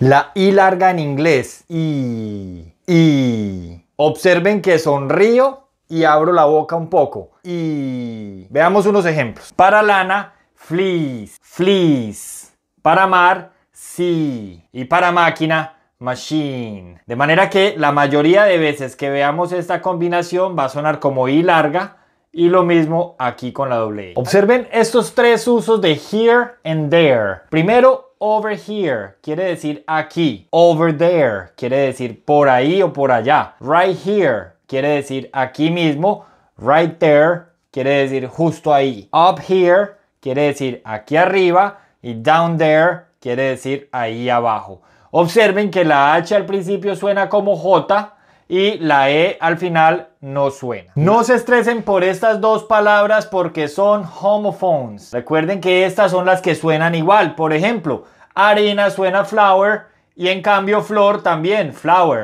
La I larga en inglés. I. I. Observen que sonrío y abro la boca un poco. I. Veamos unos ejemplos. Para lana, fleece. Fleece. Para mar, sea. Y para máquina, machine. De manera que la mayoría de veces que veamos esta combinación va a sonar como I larga. Y lo mismo aquí con la doble I. Observen estos tres usos de here and there. Primero, over here quiere decir aquí. Over there quiere decir por ahí o por allá. Right here quiere decir aquí mismo. Right there quiere decir justo ahí. Up here quiere decir aquí arriba y down there quiere decir ahí abajo. Observen que la H al principio suena como J y la E al final no suena. No se estresen por estas dos palabras porque son homophones. Recuerden que estas son las que suenan igual. Por ejemplo, Harina suena flower y en cambio flor también, flower.